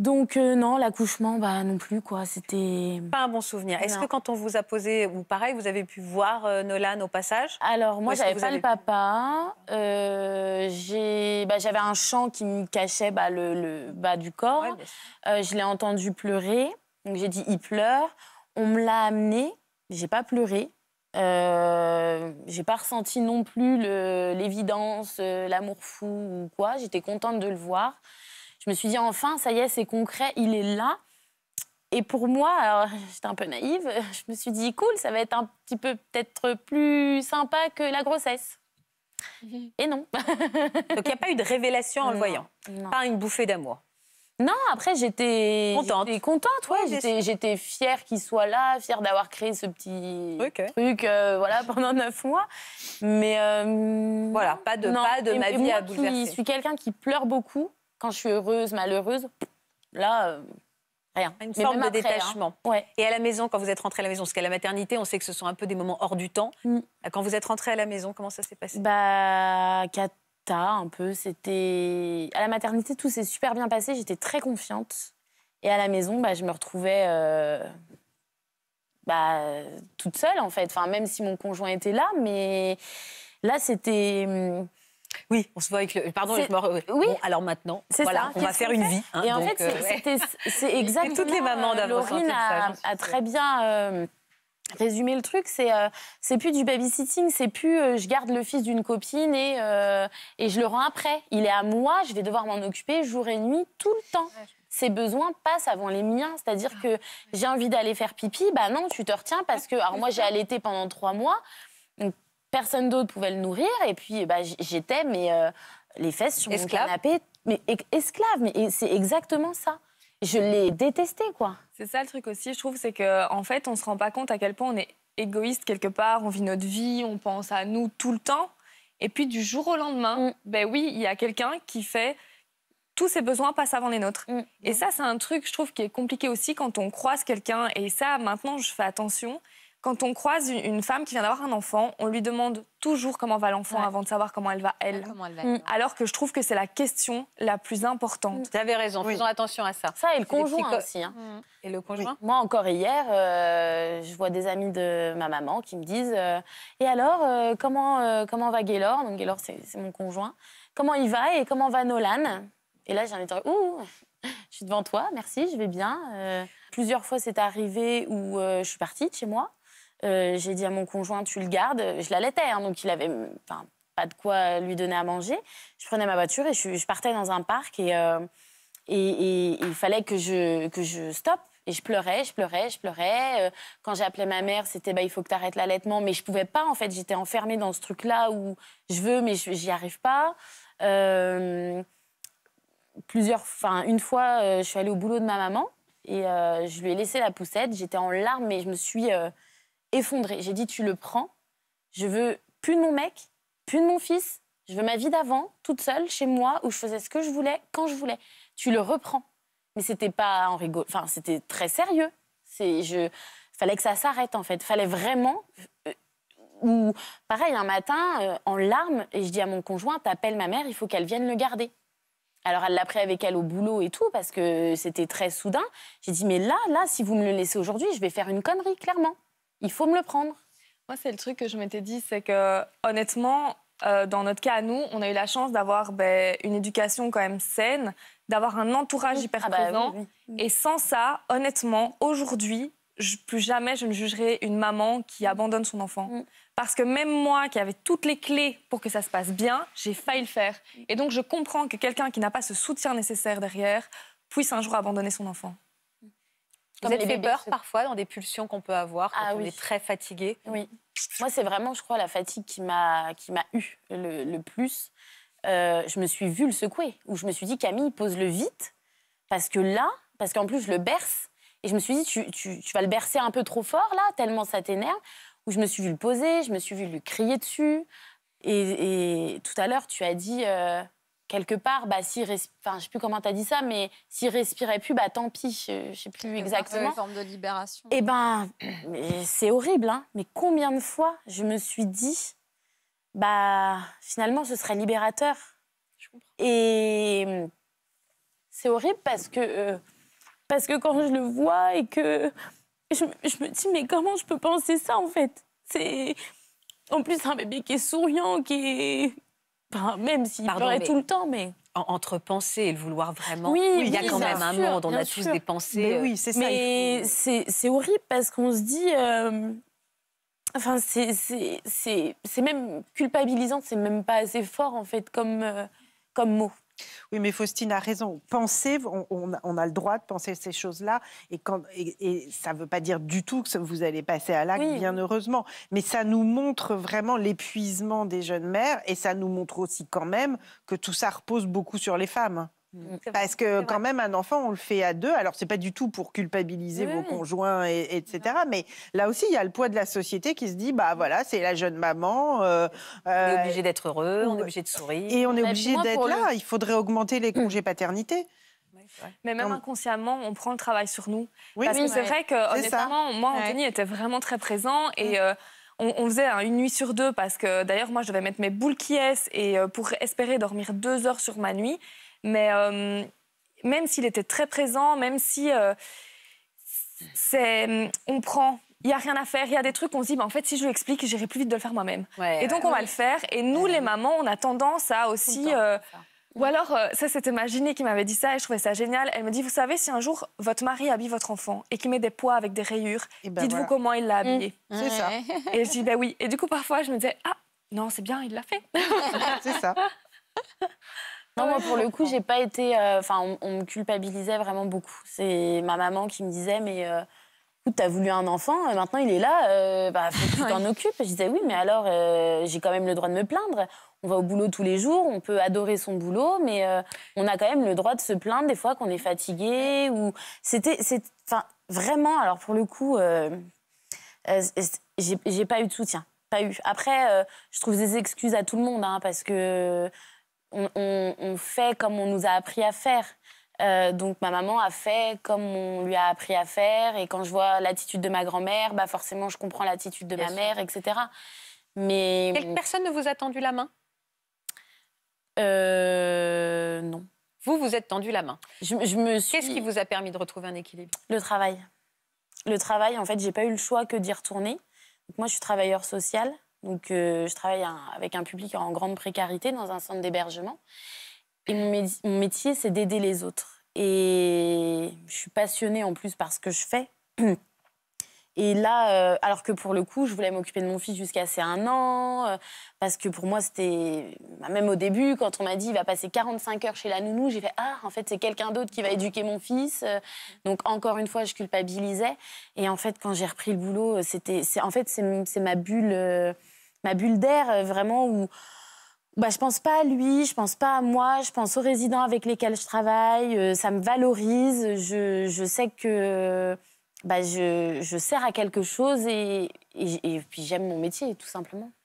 Donc euh, non, l'accouchement, bah non plus quoi. C'était pas un bon souvenir. Est-ce que quand on vous a posé ou pareil, vous avez pu voir euh, Nolan au passage Alors moi, j'avais pas le papa. Euh, bah, j'avais un chant qui me cachait bah, le, bas du corps. je l'ai entendu pleurer. Donc j'ai dit il pleure. On me l'a amené. J'ai pas pleuré. j'ai pas ressenti non plus l'évidence, l'amour fou ou quoi. J'étais contente de le voir. Je me suis dit, enfin, ça y est, c'est concret, il est là. Et pour moi, j'étais un peu naïve, je me suis dit, cool, ça va être un petit peu peut-être plus sympa que la grossesse. Et non. Donc il n'y a pas eu de révélation en le voyant non. Pas une bouffée d'amour non, après, j'étais contente. contente, j'étais fière qu'il soit là, fière d'avoir créé ce petit truc euh, voilà, pendant neuf mois. Mais. Euh, voilà, pas de, pas de ma vie à bouleverser. Je suis quelqu'un qui pleure beaucoup. Quand je suis heureuse, malheureuse, là, euh, rien. Une forme de hein. détachement. Et à la maison, quand vous êtes rentrée à la maison, parce qu'à la maternité, on sait que ce sont un peu des moments hors du temps. Mm. Euh, quand vous êtes rentrée à la maison, comment ça s'est passé Bah, cata, un peu. C'était. À la maternité, tout s'est super bien passé. J'étais très confiante. Et à la maison, bah, je me retrouvais. Euh, bah, toute seule en fait. Enfin, même si mon conjoint était là, mais là c'était hum, oui, on se voit avec le. Pardon, je oui. alors maintenant, voilà, on va faire une vie. Hein, et en fait, c'est exactement. Euh, toutes les mamans euh, Laurine a, ça, a, très bien euh, résumé le truc, c'est plus du babysitting, c'est plus je garde le fils d'une copine et, et je le rends après. Il est à moi, je vais devoir m'en occuper jour et nuit tout le temps. Ses besoins passent avant les miens, c'est-à-dire que j'ai envie d'aller faire pipi, bah non, tu te retiens parce que alors moi j'ai allaité pendant trois mois personne d'autre pouvait le nourrir. Et puis, bah, j'étais, mais euh, les fesses sur mon canapé, mais e-, esclave. Mais c'est exactement ça. Je l'ai détesté, quoi. C'est ça le truc aussi, je trouve, c'est qu'en en fait, on ne se rend pas compte à quel point on est égoïste quelque part. On vit notre vie, on pense à nous tout le temps. Et puis, du jour au lendemain, mm. ben oui, il y a quelqu'un qui fait tous ses besoins passent avant les nôtres. Mm. Et ça, c'est un truc, je trouve, qui est compliqué aussi quand on croise quelqu'un. Et ça, maintenant, je fais attention. Quand on croise une femme qui vient d'avoir un enfant, on lui demande toujours comment va l'enfant avant de savoir comment elle va elle. Mm. Alors que je trouve que c'est la question la plus importante. Vous avez raison, faisons attention à ça. Ça et le conjoint aussi. Hein. Mm. Et le conjoint Moi encore hier, euh, je vois des amis de ma maman qui me disent euh, Et alors, euh, comment, comment va Gaylor Donc Gaylor, c'est mon conjoint. Comment il va et comment va Nolan Et là, j'ai un de Ouh je suis devant toi, merci, je vais bien. plusieurs fois, c'est arrivé où je suis partie de chez moi. Euh, j'ai dit à mon conjoint, tu le gardes. Je l'allaitais, hein, donc il avait pas de quoi lui donner à manger. Je prenais ma voiture et je, partais dans un parc euh, et, et, il fallait que je, que je stoppe. Et je pleurais, je pleurais, je pleurais. Euh, quand j'ai appelé ma mère, c'était bah, il faut que tu arrêtes l'allaitement. Mais je pouvais pas, en fait. J'étais enfermée dans ce truc-là où je veux, mais je n'y arrive pas. plusieurs, une fois, je suis allée au boulot de ma maman et je lui ai laissé la poussette. J'étais en larmes, mais je me suis. J'ai dit, tu le prends, je veux plus de mon mec, plus de mon fils, je veux ma vie d'avant, toute seule, chez moi, où je faisais ce que je voulais, quand je voulais. Tu le reprends. Mais c'était pas en rigole, enfin, c'était très sérieux. C'est, je, fallait que ça s'arrête, en fait. Fallait vraiment euh, euh, ou pareil, un matin, euh, en larmes, et je dis à mon conjoint, t'appelles ma mère, il faut qu'elle vienne le garder. Alors elle l'a pris avec elle au boulot et tout, parce que c'était très soudain. J'ai dit, mais là, là, si vous me le laissez aujourd'hui, je vais faire une connerie, clairement il faut me le prendre. Moi, c'est le truc que je m'étais dit, c'est que honnêtement, euh, dans notre cas à nous, on a eu la chance d'avoir ben, une éducation quand même saine, d'avoir un entourage hyper ah bah présent. Et sans ça, honnêtement, aujourd'hui, plus jamais je ne jugerai une maman qui mm. abandonne son enfant. Mm. Parce que même moi, qui avais toutes les clés pour que ça se passe bien, j'ai failli le faire. Mm. Et donc, je comprends que quelqu'un qui n'a pas ce soutien nécessaire derrière puisse un jour abandonner son enfant. Vous avez fait peur parfois dans des pulsions qu'on peut avoir quand ah on est très fatigué Oui. Moi, c'est vraiment, je crois, la fatigue qui m'a eu le, plus. Euh, je me suis vue le secouer, où je me suis dit, Camille, pose le vite, parce que là, parce qu'en plus, je le berce. Et je me suis dit, tu, vas le bercer un peu trop fort, là, tellement ça t'énerve. Où je me suis vue le poser, je me suis vue lui crier dessus. Et, tout à l'heure, tu as dit, euh, quelque part, bah, si enfin, je sais plus comment tu as dit ça, mais s'il respirait plus, bah, tant pis, je, ne sais plus exactement. Une forme de libération. Eh ben, c'est horrible, hein. Mais combien de fois je me suis dit, bah, finalement, ce serait libérateur. Je comprends. Et c'est horrible parce que, euh, parce que quand je le vois et que je, me dis, mais comment je peux penser ça, en fait C'est en plus un bébé qui est souriant, qui est, Enfin, même s'il pleurait tout le temps, mais entre penser et le vouloir vraiment, oui, il y a quand même un monde. On a tous des pensées. Mais oui, euh, c'est ça. Mais c'est horrible parce qu'on se dit. Euh, enfin, c'est même culpabilisant, c'est même pas assez fort en fait comme, euh, comme mot. Oui, mais Faustine a raison. Penser, on, a le droit de penser ces choses-là. Et, ça ne veut pas dire du tout que vous allez passer à l'acte, bien heureusement. Mais ça nous montre vraiment l'épuisement des jeunes mères. Et ça nous montre aussi quand même que tout ça repose beaucoup sur les femmes. Mmh. Parce que quand même, un enfant, on le fait à deux. Alors, c'est pas du tout pour culpabiliser vos mmh. conjoints, etc. Mais là aussi, il y a le poids de la société qui se dit, bah mmh. voilà, c'est la jeune maman. Euh, on est euh, obligé d'être heureux, on est obligé de sourire. Et on est obligé d'être là. Il faudrait augmenter les congés paternité. Mais même inconsciemment, on prend le travail sur nous. Oui, Parce que c'est vrai que, honnêtement, moi, Anthony était vraiment très présent et euh, on, faisait hein, une nuit sur deux parce que, d'ailleurs, moi, je devais mettre mes boules qui et pour espérer dormir deux heures sur ma nuit. Mais euh, même s'il était très présent, même si euh, c'est, on prend il n'y a rien à faire, il y a des trucs, on se dit, en fait, si je lui explique, j'irai plus vite de le faire moi-même. et donc, on va le faire. Et nous, les mamans, on a tendance à aussi... Euh, ou alors, ça, c'était ma gyné qui m'avait dit ça et je trouvais ça génial. Elle me dit, vous savez, si un jour votre mari habille votre enfant et qu'il met des poids avec des rayures, eh ben, dites-vous comment il l'a habillé. Mmh. C'est ça. Et je dis, ben oui. Et du coup, parfois, je me disais, ah, non, c'est bien, il l'a fait. c'est ça. Non, moi, pour le coup, j'ai pas été. Euh, enfin, on, me culpabilisait vraiment beaucoup. C'est ma maman qui me disait, mais. Euh, écoute, t'as voulu un enfant, et euh, maintenant il est là, bah, faut que tu t'en occupes. Je disais oui, mais alors j'ai quand même le droit de me plaindre. On va au boulot tous les jours, on peut adorer son boulot, mais on a quand même le droit de se plaindre des fois qu'on est fatigué ou c'était, enfin vraiment. Alors pour le coup, j'ai pas eu de soutien, pas eu. Après, je trouve des excuses à tout le monde hein, parce que on, fait comme on nous a appris à faire. Euh, donc ma maman a fait comme on lui a appris à faire. Et quand je vois l'attitude de ma grand-mère, bah forcément je comprends l'attitude de ma mère, etc. Mais personne ne vous a tendu la main euh, Non. Vous vous êtes tendu la main. Je, me Qu'est-ce qui vous a permis de retrouver un équilibre Le travail. Le travail. En fait, j'ai pas eu le choix que d'y retourner. moi, je suis travailleur social. Donc, euh, je travaille avec un public en grande précarité dans un centre d'hébergement. Et mon, métier, c'est d'aider les autres. Et je suis passionnée en plus par ce que je fais. Et là, euh, alors que pour le coup, je voulais m'occuper de mon fils jusqu'à ses un an, euh, parce que pour moi, c'était. Bah, même au début, quand on m'a dit il va passer 45 heures chez la nounou, j'ai fait Ah, en fait, c'est quelqu'un d'autre qui va éduquer mon fils. donc, encore une fois, je culpabilisais. Et en fait, quand j'ai repris le boulot, c'était. En fait, c'est ma bulle ma bulle d'air, euh, vraiment, où bah, je pense pas à lui, je pense pas à moi, je pense aux résidents avec lesquels je travaille, euh, ça me valorise, je, sais que bah, je, sers à quelque chose et puis j'aime mon métier, tout simplement.